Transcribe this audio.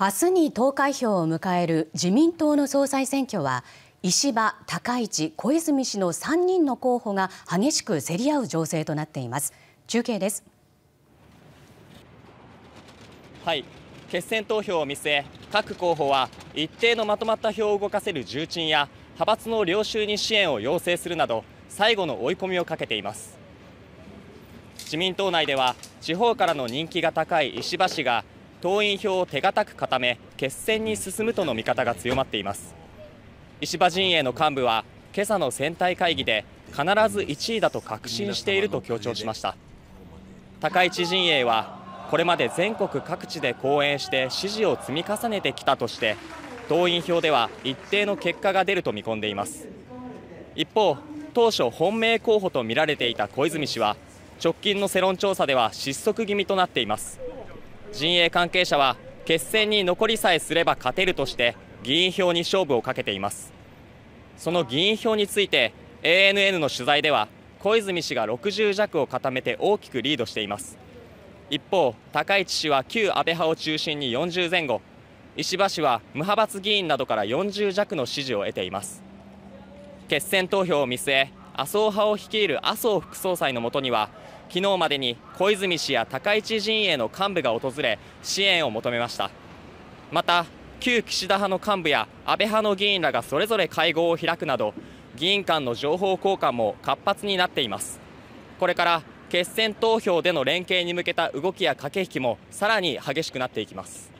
明日に投開票を迎える自民党の総裁選挙は石破、高市、小泉氏の3人の候補が激しく競り合う情勢となっています。中継です。はい、決選投票を見据え、各候補は一定のまとまった票を動かせる重鎮や派閥の領収に支援を要請するなど、最後の追い込みをかけています。自民党内では地方からの人気が高い石破氏が党員票を手堅く固め決戦に進むとの見方が強まっています石破陣営の幹部は今朝の選対会議で必ず1位だと確信していると強調しました高市陣営はこれまで全国各地で講演して支持を積み重ねてきたとして党員票では一定の結果が出ると見込んでいます一方当初本命候補と見られていた小泉氏は直近の世論調査では失速気味となっています陣営関係者は決戦に残りさえすれば勝てるとして議員票に勝負をかけていますその議員票について ANN の取材では小泉氏が60弱を固めて大きくリードしています一方高市氏は旧安倍派を中心に40前後石破氏は無派閥議員などから40弱の支持を得ています決選投票を見据え麻生派を率いる麻生副総裁のもとには昨日までに小泉氏や高市陣営の幹部が訪れ支援を求めましたまた旧岸田派の幹部や安倍派の議員らがそれぞれ会合を開くなど議員間の情報交換も活発になっていますこれから決選投票での連携に向けた動きや駆け引きもさらに激しくなっていきます